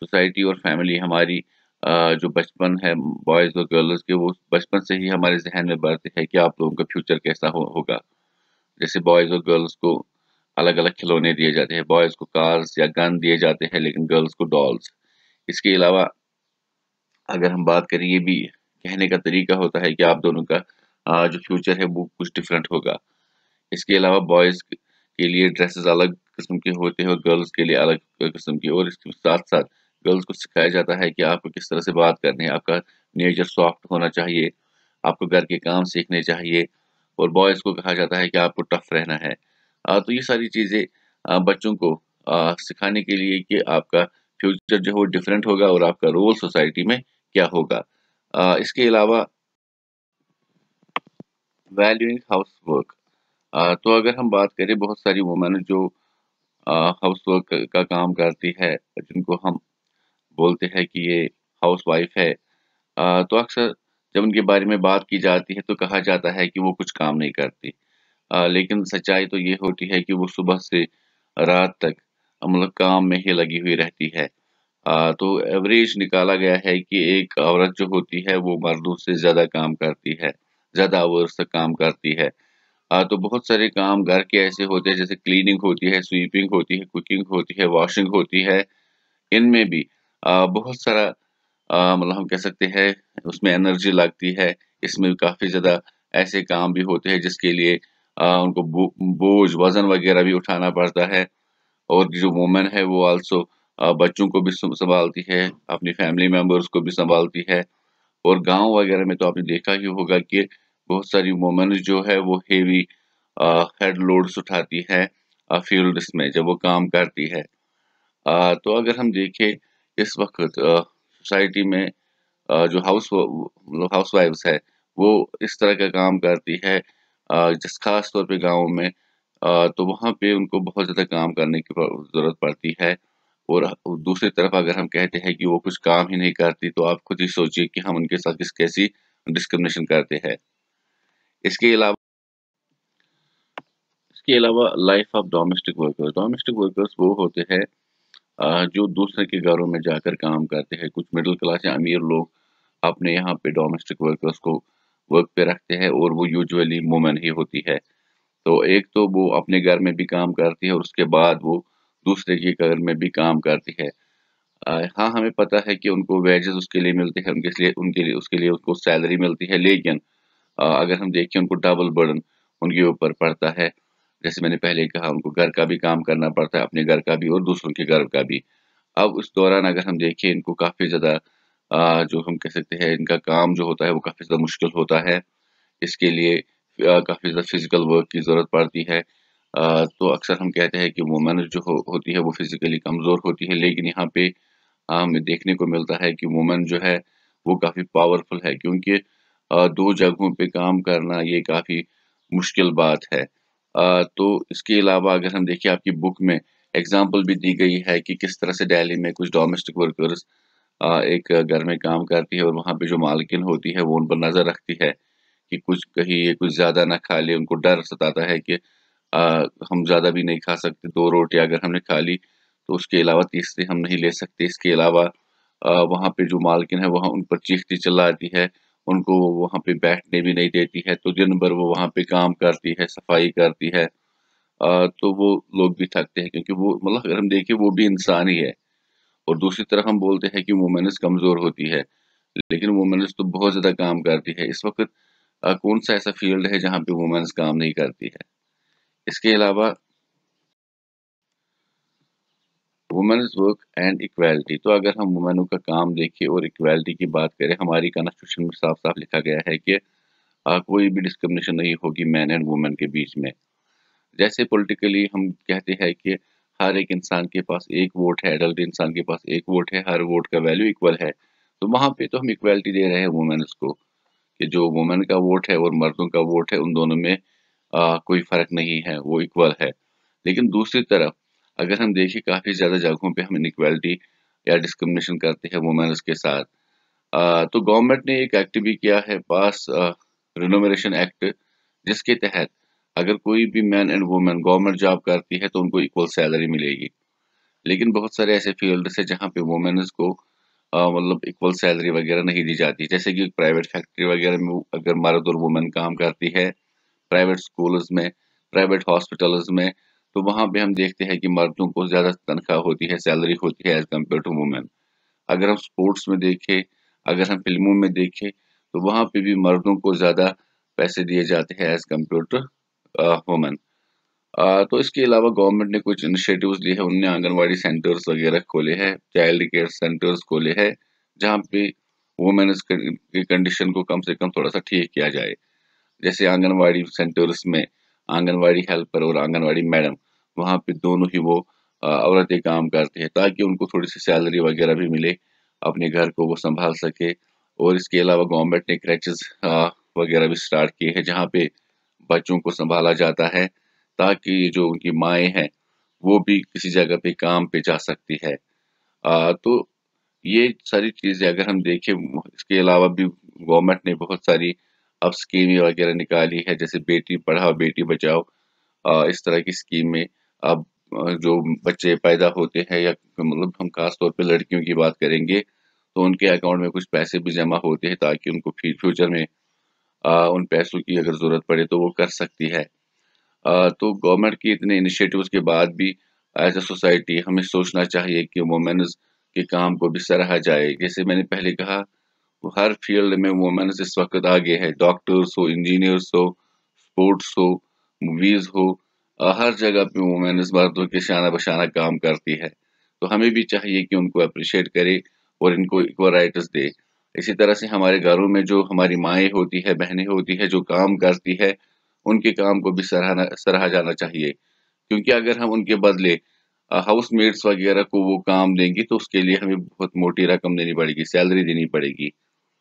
society और family हमारी जो बचपन है बॉयज़ और गर्ल्स के वो बचपन से ही हमारे जहन में बढ़ते हैं कि आप लोगों का फ्यूचर कैसा हो, होगा जैसे बॉयज़ और गर्ल्स को अलग अलग खिलौने दिए जाते हैं बॉयज़ को कार्स या गन दिए जाते हैं लेकिन गर्ल्स को डॉल्स इसके अलावा अगर हम बात करें ये भी कहने का तरीका होता है कि आप दोनों का जो फ्यूचर है वो कुछ डिफरेंट होगा इसके अलावा बॉयज़ के लिए ड्रेसेस अलग किस्म के होते हैं और गर्ल्स के लिए अलग किस्म के और इसके साथ साथ गर्ल्स को सिखाया जाता है कि आपको किस तरह से बात करनी है आपका नेचर सॉफ्ट होना चाहिए आपको घर के काम सीखने चाहिए और बॉयज़ को कहा जाता है कि आपको टफ रहना है आ, तो ये सारी चीज़ें बच्चों को आ, सिखाने के लिए कि आपका फ्यूचर जो वो डिफरेंट होगा और आपका रोल सोसाइटी में क्या होगा आ, इसके अलावा वैल्यूइंग हाउस वर्क तो अगर हम बात करें बहुत सारी वुमेन जो हाउस वर्क का काम करती है जिनको हम बोलते हैं कि ये हाउस वाइफ है आ, तो अक्सर जब उनके बारे में बात की जाती है तो कहा जाता है कि वो कुछ काम नहीं करती आ, लेकिन सच्चाई तो ये होती है कि वो सुबह से रात तक मतलब काम में ही लगी हुई रहती है आ, तो एवरेज निकाला गया है कि एक औरत जो होती है वो मर्दों से ज़्यादा काम करती है ज़्यादा आवर्स तक काम करती है आ, तो बहुत सारे काम घर के ऐसे होते हैं जैसे क्लीनिंग होती है स्वीपिंग होती है कुकिंग होती है वॉशिंग होती है इनमें भी बहुत सारा मतलब हम कह सकते हैं उसमें एनर्जी लगती है इसमें काफ़ी ज़्यादा ऐसे काम भी होते हैं जिसके लिए आ, उनको बोझ वज़न वगैरह भी उठाना पड़ता है और जो वुमेन है वो आल्सो बच्चों को भी संभालती है अपनी फैमिली मेम्बर्स को भी संभालती है और गांव वगैरह में तो आपने देखा ही होगा कि बहुत सारी वुमेन जो है वो हेवी हेड लोड्स उठाती है फील्ड में जब वो काम करती है आ, तो अगर हम देखें इस वक्त सोसाइटी में जो हाउस मतलब हाउस वाइफ्स है वो इस तरह का काम करती है जिस खास तौर पे गाँव में तो वहाँ पे उनको बहुत ज़्यादा काम करने की ज़रूरत पड़ती है और दूसरी तरफ अगर हम कहते हैं कि वो कुछ काम ही नहीं करती तो आप खुद ही सोचिए कि हम उनके साथ किस कैसी डिस्क्रिमिनेशन करते हैं इसके अलावा इसके अलावा life of domestic workers domestic workers वो होते हैं जो दूसरे के घरों में जाकर काम करते हैं कुछ मिडिल क्लास या अमीर लोग अपने यहाँ पे डोमेस्टिक वर्कर्स को वर्क पे रखते हैं और वो यूजुअली वुमेन ही होती है तो एक तो वो अपने घर में भी काम करती है और उसके बाद वो दूसरे के घर में भी काम करती है हाँ हमें पता है कि उनको वेजेस उसके लिए मिलते हैं उनके लिए उनके लिए उसके लिए उसको सैलरी मिलती है लेकिन अगर हम देखें उनको डबल बर्डन उनके ऊपर पड़ता है जैसे मैंने पहले कहा उनको घर का भी काम करना पड़ता है अपने घर का भी और दूसरों के घर का भी अब उस दौरान अगर हम देखें इनको काफ़ी ज़्यादा जो हम कह सकते हैं इनका काम जो होता है वो काफ़ी ज़्यादा मुश्किल होता है इसके लिए काफ़ी ज़्यादा फिजिकल वर्क की ज़रूरत पड़ती है आ, तो अक्सर हम कहते हैं कि वुमेन जो हो, होती है वो फिज़िकली कमज़ोर होती है लेकिन यहाँ पे हमें देखने को मिलता है कि वुमेन जो है वो काफ़ी पावरफुल है क्योंकि आ, दो जगहों पे काम करना ये काफ़ी मुश्किल बात है तो इसके अलावा अगर हम देखें आपकी बुक में एग्जाम्पल भी दी गई है कि किस तरह से डेली में कुछ डोमेस्टिक वर्कर्स एक घर में काम करती है और वहाँ पे जो मालकिन होती है वो उन पर नज़र रखती है कि कुछ कहीं ये कुछ ज़्यादा ना खा ले उनको डर सताता है कि आ, हम ज़्यादा भी नहीं खा सकते दो रोटी अगर हमने खा ली तो उसके अलावा तीसरी हम नहीं ले सकते इसके अलावा वहाँ पे जो मालकिन है वहाँ उन पर चीखती चिल्लाती है उनको वहाँ पे बैठने भी नहीं देती है तो दिन भर वो वहाँ पे काम करती है सफाई करती है आ, तो वो लोग भी थकते हैं क्योंकि वो मतलब अगर हम देखें वो भी इंसान ही है और दूसरी तरफ हम बोलते हैं कि वुमेनस कमज़ोर होती है लेकिन वुमेनस तो बहुत ज़्यादा काम करती है इस वक्त कौन सा ऐसा फील्ड है जहाँ पे वुमेन्स काम नहीं करती है इसके अलावा वुमेन्स वर्क एंड इक्वालिटी तो अगर हम वुमेनों का काम देखें और इक्वालिटी की बात करें हमारी कॉन्स्टिट्यूशन में साफ साफ लिखा गया है कि आ, कोई भी डिस्क्रिमिनेशन नहीं होगी मैन एंड वुमेन के बीच में जैसे पॉलिटिकली हम कहते हैं कि हर एक इंसान के पास एक वोट है एडल्ट इंसान के पास एक वोट है हर वोट का वैल्यू इक्वल है तो वहाँ पे तो हम इक्वालिटी दे रहे हैं वुमेन्स को कि जो वुमेन का वोट है और मर्दों का वोट है उन दोनों में आ, कोई फ़र्क नहीं है वो इक्वल है लेकिन दूसरी तरफ अगर हम देखें काफ़ी ज़्यादा जगहों पे हम इनक्वालिटी या डिस्क्रिमिनेशन करते हैं वुमेन्स के साथ आ, तो गवर्नमेंट ने एक एक्ट भी किया है पास रिनोमेशन एक्ट जिसके तहत अगर कोई भी man and women government job करती है तो उनको इक्वल सैलरी मिलेगी लेकिन बहुत सारे ऐसे फील्ड है जहाँ पे वुमेन्स को मतलब इक्वल सैलरी वगैरह नहीं दी जाती जैसे कि प्राइवेट फैक्ट्री वगैरह में अगर मर्द और वुमेन काम करती है प्राइवेट स्कूल्स में प्राइवेट हॉस्पिटल्स में तो वहाँ पे हम देखते हैं कि मर्दों को ज़्यादा तनख्वाह होती है सैलरी होती है एज़ कम्पेयर टू वुमेन अगर हम स्पोर्ट्स में देखें अगर हम फिल्मों में देखें तो वहाँ पे भी मर्दों को ज़्यादा पैसे दिए जाते हैं एज़ कम्पेयर टू वुमेन तो इसके अलावा गवर्नमेंट ने कुछ इनिशिएटिव्स लिए हैं उनने आंगनबाड़ी सेंटर्स वगैरह खोले हैं चाइल्ड केयर सेंटर्स खोले हैं जहाँ पे वुमेन की कंडीशन को कम से कम थोड़ा सा ठीक किया जाए जैसे आंगनवाड़ी सेंटर्स में आंगनवाड़ी हेल्पर और आंगनवाड़ी मैडम वहाँ पे दोनों ही वो औरतें काम करती हैं ताकि उनको थोड़ी सी सैलरी वगैरह भी मिले अपने घर को वो संभाल सके और इसके अलावा गवर्नमेंट ने क्रैचेस वगैरह भी स्टार्ट किए हैं जहाँ पे बच्चों को संभाला जाता है ताकि जो उनकी माएँ हैं वो भी किसी जगह पे काम पे जा सकती है आ, तो ये सारी चीज़ें अगर हम देखें इसके अलावा भी गवर्नमेंट ने बहुत सारी अब स्कीमें वगैरह निकाली है जैसे बेटी पढ़ाओ बेटी बचाओ आ, इस तरह की स्कीमें अब जो बच्चे पैदा होते हैं या मतलब हम खास तौर पे लड़कियों की बात करेंगे तो उनके अकाउंट में कुछ पैसे भी जमा होते हैं ताकि उनको फ्यूचर में आ, उन पैसों की अगर ज़रूरत पड़े तो वो कर सकती है आ, तो गवर्नमेंट के इतने इनिशिएटिव्स के बाद भी एज अ सोसाइटी हमें सोचना चाहिए कि वुमेन्स के काम को भी सराहा जाए जैसे मैंने पहले कहा हर फील्ड में वुमेन्स इस वक्त आगे है डॉक्टर्स हो इंजीनियर्स हो स्पोर्ट्स हो मूवीज़ हो हर जगह पे वुमेन मर्दों के शाना बशाना काम करती है तो हमें भी चाहिए कि उनको अप्रिशिएट करें और इनको इक्वल राइट्स दे इसी तरह से हमारे घरों में जो हमारी माएँ होती है बहनें होती है जो काम करती है उनके काम को भी सराहना सराहा जाना चाहिए क्योंकि अगर हम उनके बदले हाउस मेट्स वगैरह को वो काम देंगी तो उसके लिए हमें बहुत मोटी रकम देनी पड़ेगी सैलरी देनी पड़ेगी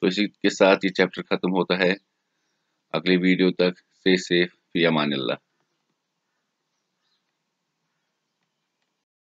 तो इसी के साथ ये चैप्टर ख़त्म होता है अगली वीडियो तक से सेफ फी अमान